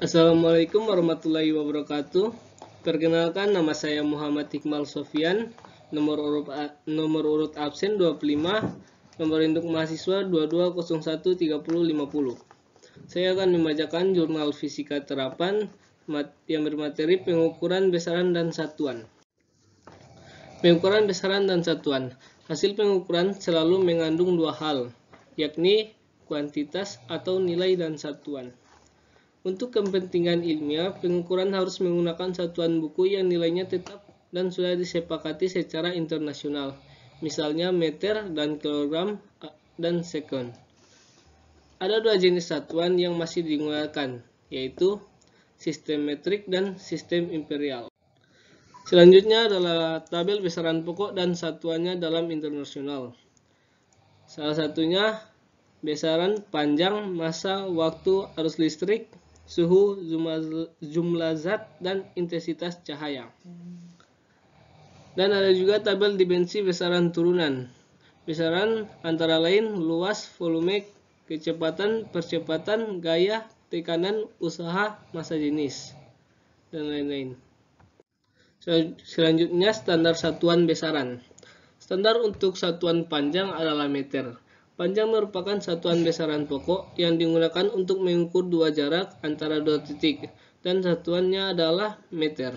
Assalamualaikum warahmatullahi wabarakatuh. Perkenalkan nama saya Muhammad Iqmal Sofian, nomor urut nomor urut absen 25, nomor induk mahasiswa 22013050. Saya akan membacakan jurnal fisika terapan yang bermateri pengukuran besaran dan satuan. Pengukuran besaran dan satuan. Hasil pengukuran selalu mengandung dua hal, yakni kuantitas atau nilai dan satuan. Untuk kepentingan ilmiah, pengukuran harus menggunakan satuan buku yang nilainya tetap dan sudah disepakati secara internasional, misalnya meter dan kilogram dan second. Ada dua jenis satuan yang masih digunakan, yaitu sistem metrik dan sistem imperial. Selanjutnya adalah tabel besaran pokok dan satuannya dalam internasional. Salah satunya besaran panjang masa waktu arus listrik suhu, jumlah zat, dan intensitas cahaya. Dan ada juga tabel dimensi besaran turunan. Besaran antara lain luas, volume, kecepatan, percepatan, gaya, tekanan, usaha, masa jenis, dan lain-lain. Selanjutnya standar satuan besaran. Standar untuk satuan panjang adalah meter. Panjang merupakan satuan besaran pokok yang digunakan untuk mengukur dua jarak antara dua titik dan satuannya adalah meter.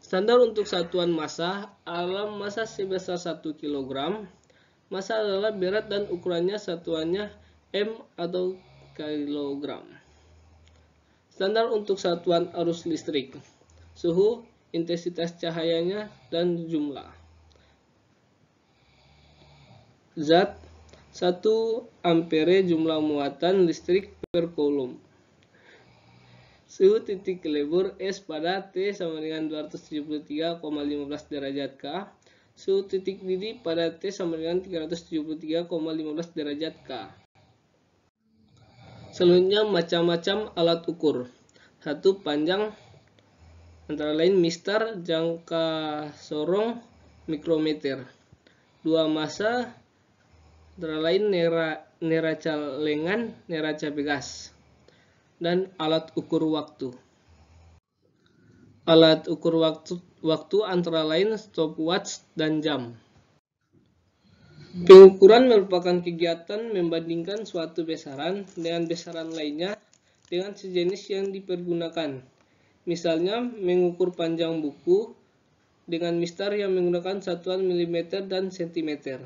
Standar untuk satuan massa adalah massa sebesar 1 kg. Massa adalah berat dan ukurannya satuannya m atau kilogram. Standar untuk satuan arus listrik, suhu, intensitas cahayanya, dan jumlah. Zat 1 ampere jumlah muatan listrik per kolom Suhu titik lebur S pada T sama dengan 273,15 derajat K. Suhu titik didih pada T sama dengan 373,15 derajat K. Selanjutnya macam-macam alat ukur. Satu panjang antara lain mister, jangka sorong, mikrometer. Dua masa, antara lain nera, neraca lengan, neraca bekas, dan alat ukur waktu. Alat ukur waktu, waktu antara lain stopwatch dan jam. Pengukuran merupakan kegiatan membandingkan suatu besaran dengan besaran lainnya dengan sejenis yang dipergunakan. Misalnya, mengukur panjang buku dengan mistar yang menggunakan satuan milimeter dan sentimeter.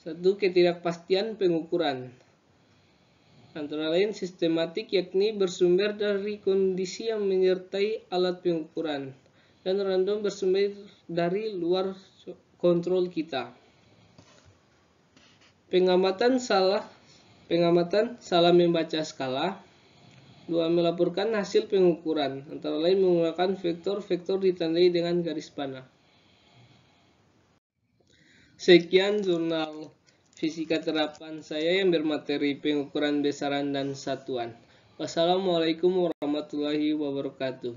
Satu ketidakpastian pengukuran. Antara lain sistematik yakni bersumber dari kondisi yang menyertai alat pengukuran dan random bersumber dari luar kontrol kita. Pengamatan salah pengamatan salah membaca skala. Dua melaporkan hasil pengukuran antara lain menggunakan vektor-vektor ditandai dengan garis panah. Sekian jurnal fisika terapan saya yang bermateri pengukuran besaran dan satuan. Wassalamualaikum warahmatullahi wabarakatuh.